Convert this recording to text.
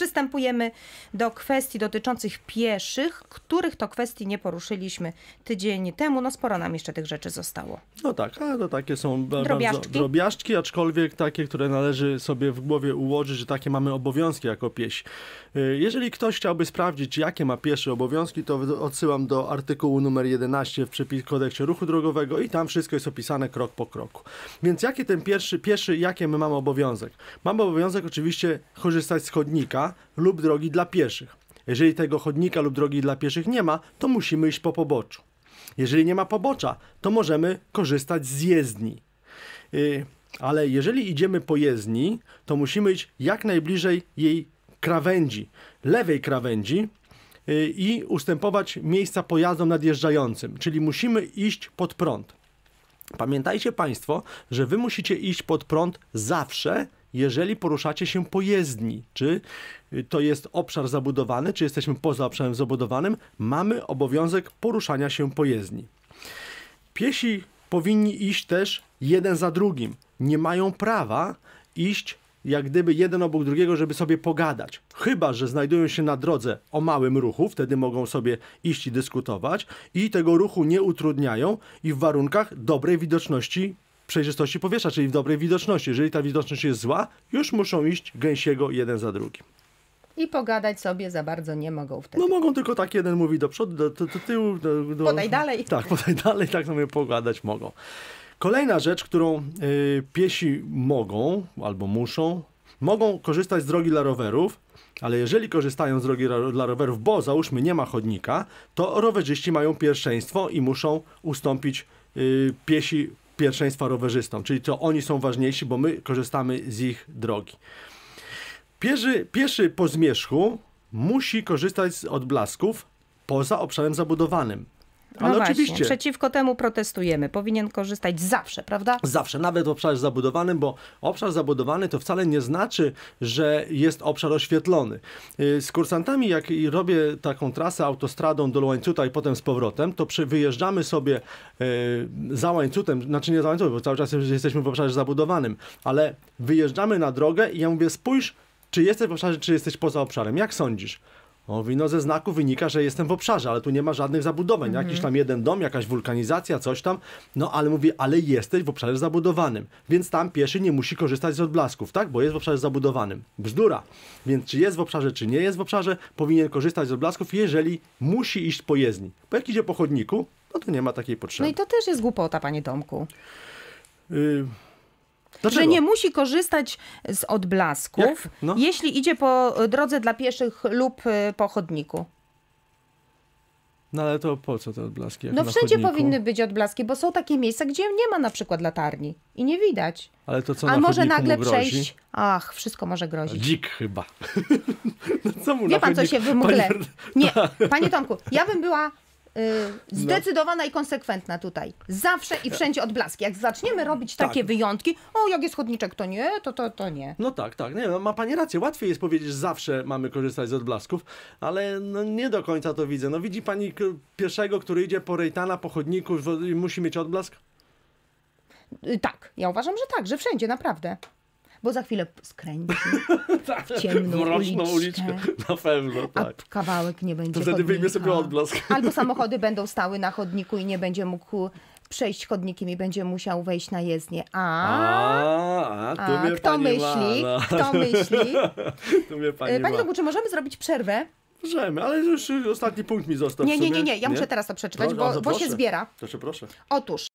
Przystępujemy do kwestii dotyczących pieszych, których to kwestii nie poruszyliśmy tydzień temu. No sporo nam jeszcze tych rzeczy zostało. No tak, ale to takie są drobiazczki, drobiazczki, aczkolwiek takie, które należy sobie w głowie ułożyć, że takie mamy obowiązki jako pieś. Y, jeżeli ktoś chciałby sprawdzić, jakie ma pieszy obowiązki, to odsyłam do artykułu numer 11 w przepis kodeksie ruchu drogowego i tam wszystko jest opisane krok po kroku. Więc jaki ten pierwszy, pierwszy jakie my mamy obowiązek? Mamy obowiązek oczywiście korzystać z chodnika, lub drogi dla pieszych. Jeżeli tego chodnika lub drogi dla pieszych nie ma, to musimy iść po poboczu. Jeżeli nie ma pobocza, to możemy korzystać z jezdni. Y, ale jeżeli idziemy po jezdni, to musimy iść jak najbliżej jej krawędzi, lewej krawędzi y, i ustępować miejsca pojazdom nadjeżdżającym, czyli musimy iść pod prąd. Pamiętajcie Państwo, że Wy musicie iść pod prąd zawsze, jeżeli poruszacie się po jezdni, czy y, to jest obszar zabudowany, czy jesteśmy poza obszarem zabudowanym, mamy obowiązek poruszania się po jezdni. Piesi powinni iść też jeden za drugim. Nie mają prawa iść jak gdyby jeden obok drugiego, żeby sobie pogadać. Chyba, że znajdują się na drodze o małym ruchu, wtedy mogą sobie iść i dyskutować i tego ruchu nie utrudniają i w warunkach dobrej widoczności przejrzystości powietrza, czyli w dobrej widoczności. Jeżeli ta widoczność jest zła, już muszą iść gęsiego jeden za drugim. I pogadać sobie za bardzo nie mogą wtedy. No mogą tylko tak jeden mówi do przodu, do, do, do tyłu. Do, do, podaj dalej. Tak, podaj dalej, tak sobie pogadać mogą. Kolejna rzecz, którą y, piesi mogą albo muszą, mogą korzystać z drogi dla rowerów, ale jeżeli korzystają z drogi dla rowerów, bo załóżmy nie ma chodnika, to rowerzyści mają pierwszeństwo i muszą ustąpić y, piesi pierwszeństwa rowerzystom, czyli to oni są ważniejsi, bo my korzystamy z ich drogi. Pieszy, pierwszy po zmierzchu musi korzystać z odblasków poza obszarem zabudowanym. No ale no oczywiście. Przeciwko temu protestujemy. Powinien korzystać zawsze, prawda? Zawsze, nawet w obszarze zabudowanym, bo obszar zabudowany to wcale nie znaczy, że jest obszar oświetlony. Y, z kursantami, jak robię taką trasę autostradą do Łańcuta i potem z powrotem, to przy, wyjeżdżamy sobie y, za Łańcutem, znaczy nie za Łańcutem, bo cały czas jesteśmy w obszarze zabudowanym, ale wyjeżdżamy na drogę i ja mówię, spójrz, czy jesteś w obszarze, czy jesteś poza obszarem. Jak sądzisz? On mówi, no ze znaku wynika, że jestem w obszarze, ale tu nie ma żadnych zabudowań. Mhm. Jakiś tam jeden dom, jakaś wulkanizacja, coś tam. No ale mówię, ale jesteś w obszarze zabudowanym, więc tam pieszy nie musi korzystać z odblasków, tak? Bo jest w obszarze zabudowanym. Bzdura. Więc czy jest w obszarze, czy nie jest w obszarze, powinien korzystać z odblasków, jeżeli musi iść po jezdni. Bo jak idzie po chodniku, no to nie ma takiej potrzeby. No i to też jest głupota, panie domku. Y Dlaczego? że nie musi korzystać z odblasków, no. jeśli idzie po drodze dla pieszych lub y, po chodniku. No ale to po co te odblaski? Jak no wszędzie chodniku? powinny być odblaski, bo są takie miejsca, gdzie nie ma na przykład latarni i nie widać. Ale to co A na może nagle przejść. Ach, wszystko może grozić. Dzik chyba. no co mu Wie pan, co się wymkle. Panie... Nie, tak. panie Tomku, ja bym była Y, no. zdecydowana no. i konsekwentna tutaj. Zawsze i wszędzie odblaski. Jak zaczniemy robić takie tak. wyjątki, o jak jest chodniczek, to nie, to, to, to nie. No tak, tak. Nie, no, ma pani rację. Łatwiej jest powiedzieć, że zawsze mamy korzystać z odblasków, ale no, nie do końca to widzę. No widzi pani pierwszego, który idzie po rejtana, po chodniku i musi mieć odblask? Y, tak, ja uważam, że tak, że wszędzie, naprawdę bo za chwilę skręci tak, w ciemną w uliczkę. uliczkę. Na pewno, tak. A kawałek nie będzie To wtedy chodnika. wyjmie sobie odblask. Albo samochody będą stały na chodniku i nie będzie mógł przejść chodnikiem i będzie musiał wejść na jezdnię. A, a, a, a kto, myśli, kto myśli? Kto myśli? Pani, Rogu, e, czy możemy zrobić przerwę? Możemy, ale już ostatni punkt mi został. Nie, nie, nie, nie, ja muszę teraz to przeczytać, no, bo, bo się zbiera. Proszę, proszę. Otóż.